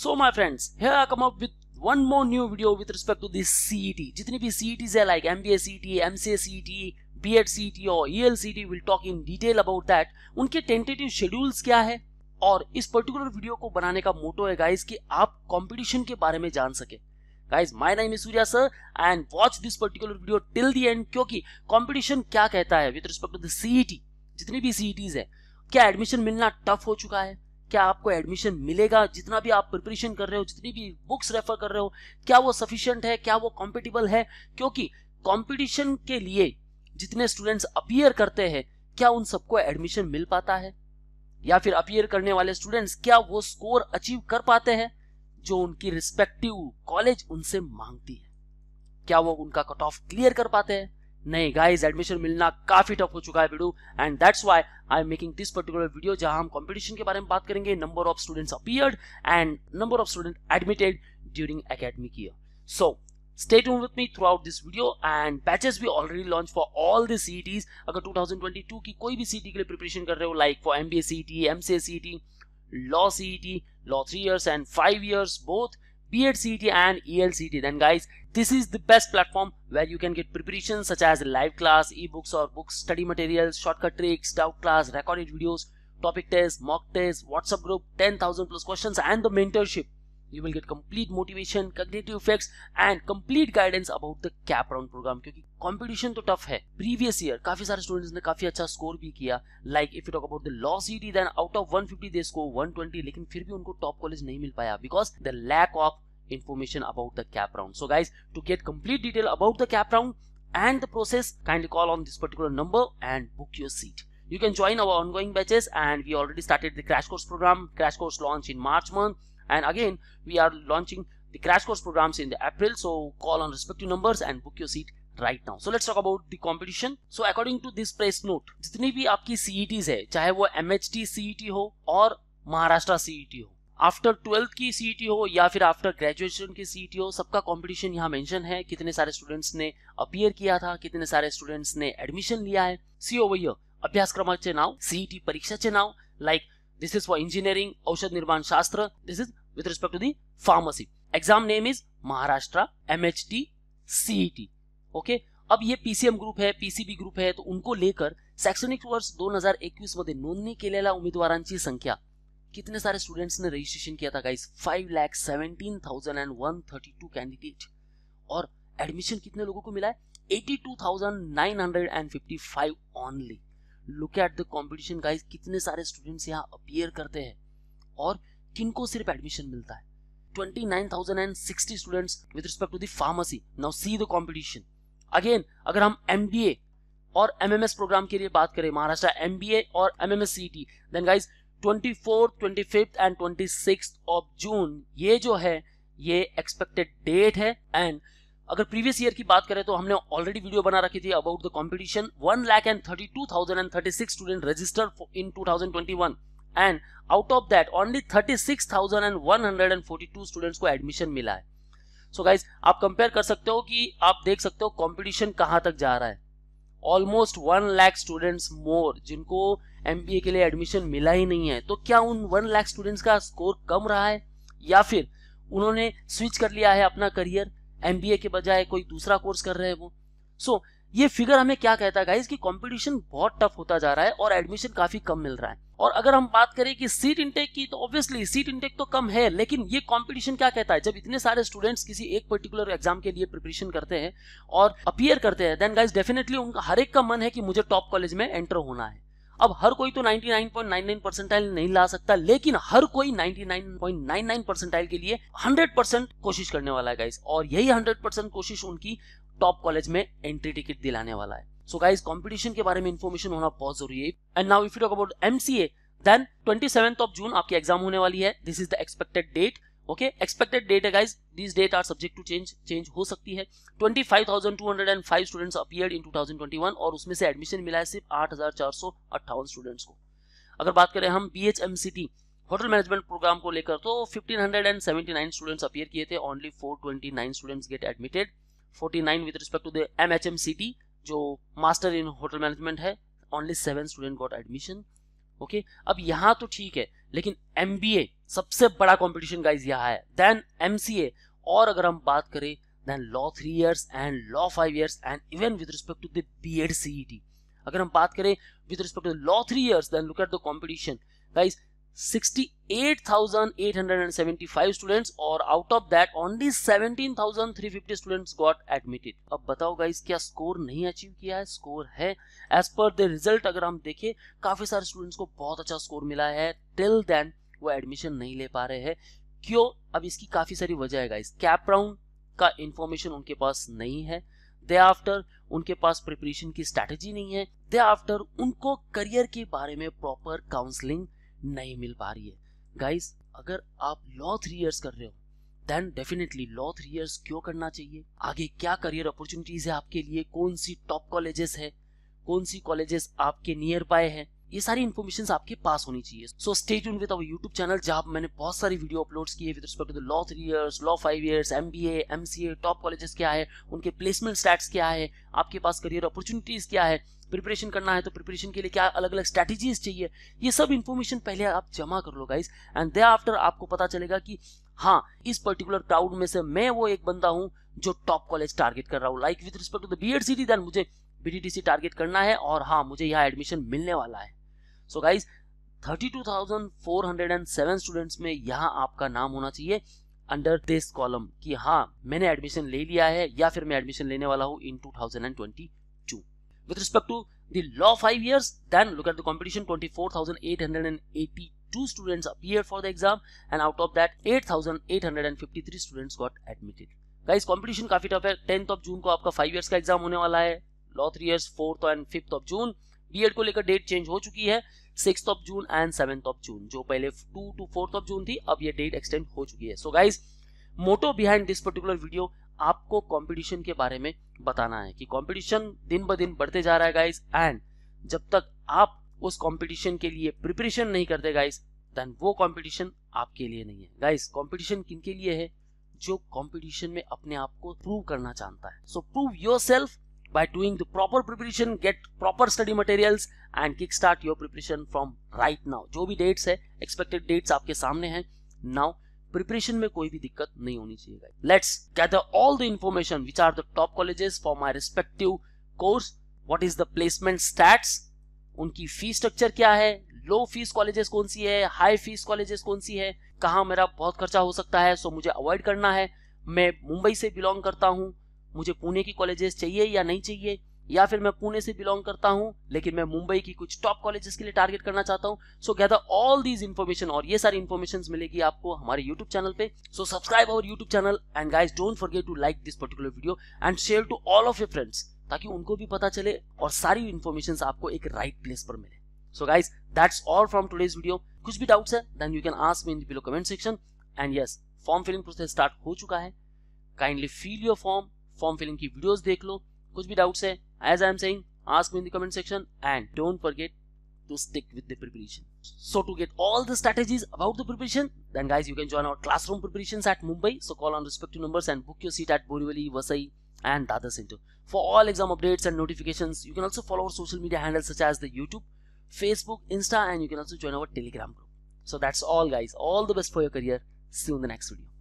So my friends come up with one more new video with respect to this CET जितनी भी CETs है like MBA CET MCA CET BEd CET और ELCT will talk in detail about that उनके tentative schedules क्या है और इस particular video को बनाने का मोटो है गाइस कि आप कंपटीशन के बारे में जान सके guys my name is Surya sir and watch this particular video till the end क्योंकि कंपटीशन क्या कहता है with respect to the CET जितनी भी सीईटीज e है क्या एडमिशन मिलना टफ हो चुका है क्या आपको एडमिशन मिलेगा जितना भी आप प्रिपरेशन कर रहे हो जितनी भी बुक्स रेफर कर रहे हो क्या वो सफिशियंट है क्या वो कॉम्पिटिबल है क्योंकि कॉम्पिटिशन के लिए जितने स्टूडेंट्स अपियर करते हैं क्या उन सबको एडमिशन मिल पाता है या फिर अपियर करने वाले स्टूडेंट्स क्या वो स्कोर अचीव कर पाते हैं जो उनकी रिस्पेक्टिव कॉलेज उनसे मांगती है क्या वो उनका कट ऑफ क्लियर कर पाते हैं नहीं गाइस एडमिशन मिलना काफी टफ हो चुका है video and that's why I am making this particular video जहां हम कंपटीशन के बारे में बात करेंगे number of students appeared and number of student admitted during academic year so Stay tuned with me throughout this video and batches we already launched for all the CETs. अगर 2022 की कोई भी CET के लिए preparation कर रहे हो like for MBA CET, MCA CET, Law CET, Law 3 years and 5 years both, PHCT and ELCT, then guys, this is the best platform where you can get preparations such as live class, ebooks or books, study materials, shortcut tricks, doubt class, recorded videos, topic tests, mock tests, WhatsApp group, 10,000 plus questions and the mentorship. You will get complete motivation, cognitive effects and complete guidance about the cap round program Because competition is tough. है previous year काफी सारे students ने काफी अच्छा score भी किया like if you talk about the law CET 150 they score 120 लेकिन फिर भी उनको टॉप कॉलेज नहीं मिल पाया because the lack of information about the cap round. So guys, to get complete detail about the cap round and the process, kindly call on this particular number and book your seat. You can join our ongoing batches and we already started the crash course program. Crash course launch in March month and again we are launching the crash course programs in the April. So call on respective numbers and book your seat right now. So let's talk about the competition. So according to this press note, jitni bhi आपकी CETs hai, चाहे wo MHT CET ho or Maharashtra CET ho. After twelfth की CET हो या फिर after graduation की CET हो सबका competition यहाँ मेंशन है कितने सारे स्टूडेंट्स ने अपियर किया था कितने सारे स्टूडेंट्स ने एडमिशन लिया है सी ओवर हियर अभ्यासक्रमाचे नाव सीईटी परीक्षाचे नाव like this is for engineering औषध निर्माण शास्त्र this is with respect to the pharmacy exam name is Maharashtra M H T CET okay अब ये पीसीएम ग्रुप है पीसीबी ग्रुप है तो उनको लेकर शैक्षणिक वर्ष दोन हजार एकवीस मध्ये नोंदणी केलेल्या उमेदवारांची संख्या कितने सारे स्टूडेंट्स ने रजिस्ट्रेशन किया था guys five lakh seventeen thousand and one thirty two candidate और एडमिशन कितने लोगों को मिला है eighty two thousand nine hundred and fifty five only look at the competition guys कितने सारे स्टूडेंट्स यहाँ अपियर करते हैं और किनको सिर्फ एडमिशन मिलता है 29,060 students with respect to the pharmacy now see the competition again अगर हम एमबीए और एमएमएस प्रोग्राम के लिए बात करें महाराष्ट्र एमबीए और MMS CET then guys twenty fourth twenty fifth and twenty ये जो है ये एक्सपेक्टेड डेट है एंड अगर प्रीवियस ईयर की बात करें तो हमने ऑलरेडी वीडियो बना रखी थी about the competition one lakh and thirty two thousand and thirty six student register in two thousand twenty thirty six thousand and one hundred and forty two students को admission मिला है सो so गाइज आप compare कर सकते हो कि आप देख सकते हो कॉम्पिटिशन कहाँ तक जा रहा है almost one lakh students more जिनको एम के लिए एडमिशन मिला ही नहीं है तो क्या उन वन लाख स्टूडेंट्स का स्कोर कम रहा है या फिर उन्होंने स्विच कर लिया है अपना करियर एम के बजाय कोई दूसरा कोर्स कर रहे हैं वो सो so, ये फिगर हमें क्या कहता है गाइज कि कंपटीशन बहुत टफ होता जा रहा है और एडमिशन काफी कम मिल रहा है और अगर हम बात करें कि सीट इंटेक की तो ऑब्वियसली सीट इंटेक तो कम है लेकिन ये कंपटीशन क्या कहता है जब इतने सारे स्टूडेंट्स किसी एक पर्टिकुलर एग्जाम के लिए प्रिपरेशन करते हैं और अपियर करते हैं देन गाइज डेफिनेटली उनका हर एक का मन है कि मुझे टॉप कॉलेज में एंटर होना है अब हर कोई तो 99.99 परसेंटाइल नहीं ला सकता लेकिन हर कोई 99.99 परसेंटाइल के लिए 100 परसेंट कोशिश करने वाला है गाइस और यही 100 परसेंट कोशिश उनकी टॉप कॉलेज में एंट्री टिकट दिलाने वाला है सो गाइज कॉम्पिटिशन के बारे में इन्फॉर्मेशन होना बहुत जरूरी है and now if you talk about MCA then twenty of June आपकी एग्जाम होने वाली है this is the expected date okay expected date है guys this date are subject to change change हो सकती है 25,205 स्टूडेंट्स अपीयर्ड इन 2021 और उसमें से एडमिशन मिला है सिर्फ आठ स्टूडेंट्स को अगर बात करें हम B H M C T hotel management program को लेकर तो 1579 स्टूडेंट्स अपीयर किए थे only 429 students get admitted 49 with respect to the MHMCT जो मास्टर इन होटल मैनेजमेंट है only seven student got admission okay अब यहाँ तो ठीक है लेकिन एम सबसे बड़ा कॉम्पिटिशन गाइज यहाँ है देन एम और अगर हम बात करें then law three years and law five years and even with respect to the B Ed अगर हम बात करें with respect to law three years then look at the competition guys 68,875 students और out of that only 17,350 students got admitted अब बताओ guys क्या score नहीं achieve किया है स्कोर है एज पर द रिजल्ट अगर हम देखें काफी सारे स्टूडेंट्स को बहुत अच्छा स्कोर मिला है टिल देन वो एडमिशन नहीं ले पा रहे हैं क्यों अब इसकी काफी सारी वजह है गाइस कैप राउंड का इंफॉर्मेशन उनके पास नहीं है दे आफ्टर उनके पास प्रिपरेशन की स्ट्रैटेजी नहीं है दे आफ्टर उनको करियर के बारे में प्रॉपर काउंसलिंग नहीं मिल पा रही है गाइस अगर आप लॉ थ्री ईयर्स कर रहे हो then definitely law three years क्यों करना चाहिए आगे क्या करियर अपॉर्चुनिटीज है आपके लिए कौन सी टॉप कॉलेजेस है कौन सी कॉलेजेस आपके नियर बाय है ये सारी इन्फॉर्मेशन आपके पास होनी चाहिए so state with our YouTube channel जहां मैंने बहुत सारी वीडियो अपलोड किए with respect to the law three years law five years M B M C A top colleges क्या है उनके प्लेसमेंट स्टैट्स क्या है आपके पास करियर अपॉर्चुनिटीज क्या है प्रिपरेशन करना है तो प्रिपरेशन के लिए क्या अलग अलग स्ट्रैटेजीज चाहिए ये सब इन्फॉर्मेशन पहले आप जमा कर लो गाइज एंड दे आफ्टर आपको पता चलेगा कि हाँ इस पर्टिकुलर क्राउड में से मैं वो एक बंदा हूँ जो टॉप कॉलेज टारगेट कर रहा हूँ like with respect to the B Ed C T then मुझे बीटीटीसी टारगेट करना है और हाँ मुझे यहाँ एडमिशन मिलने वाला है so guys thirty two thousand four hundred and seven students में यहाँ आपका नाम होना चाहिए अंडर दिस कॉलम कि हाँ मैंने एडमिशन ले लिया है या फिर मैं एडमिशन लेने वाला हूँ in two thousand and twenty two with respect to the law five years then look at the competition twenty four thousand eight hundred and eighty two students appear for the exam and out of that eight thousand eight hundred and fifty three students got admitted guys competition काफी tough है tenth of June को आपका five years का exam होने वाला है law three years fourth and fifth of June B Ed को लेकर डेट चेंज हो चुकी है six of June and seventh of June जो पहले two to fourth of June थी अब ये डेट एक्सटेंड हो चुकी है so guys motto behind this particular video आपको कॉम्पिटिशन के बारे में बताना है कि कॉम्पिटिशन दिन ब दिन बढ़ते जा रहा है गाइज एंड जब तक आप उस कॉम्पिटिशन के लिए प्रिपरेशन नहीं करते गाइज देन वो कॉम्पिटिशन आपके लिए नहीं है गाइज कॉम्पिटिशन किन के लिए है जो कंपटीशन में अपने आप को प्रूव करना चाहता है so prove yourself by doing the proper preparation get proper study materials and kickstart your preparation from right now जो भी dates है expected dates आपके सामने हैं now प्रिपरेशन में कोई भी दिक्कत नहीं होनी चाहिए let's gather all the information which are the top colleges for my respective course what is the placement stats उनकी फी स्ट्रक्चर क्या है लो फीस कॉलेजेस कौन सी है हाई फीस कॉलेजेस कौन सी है कहाँ मेरा बहुत खर्चा हो सकता है सो मुझे अवॉइड करना है मैं मुंबई से बिलोंग करता हूँ मुझे पुणे की कॉलेजेस चाहिए या नहीं चाहिए या फिर मैं पुणे से बिलोंग करता हूँ लेकिन मैं मुंबई की कुछ टॉप कॉलेजेस के लिए टारगेट करना चाहता हूं so gather all these information और ये सारी इन्फॉर्मेशन मिलेगी आपको हमारे यूट्यूब चैनल पे so subscribe our YouTube channel and guys don't forget to like this particular video and share to all of your friends ताकि उनको भी पता चले और सारी इन्फॉर्मेशन आपको एक राइट right प्लेस पर मिले so guys that's all from today's video कुछ भी डाउट्स है then you can ask me in below comment section and yes form filling process start हो चुका है kindly feel your form Form filling की videos देख लो कुछ भी doubts as I am saying, ask me in the comment section and don't forget to stick with the preparation so to get all the strategies about the preparation then guys you can join our classroom preparations at mumbai so call on respective numbers and book your seat at borivali vasai and dadar center for all exam updates and notifications you can also follow our social media handles such as the youtube facebook insta and you can also join our telegram group so that's all guys all the best for your career see you in the next video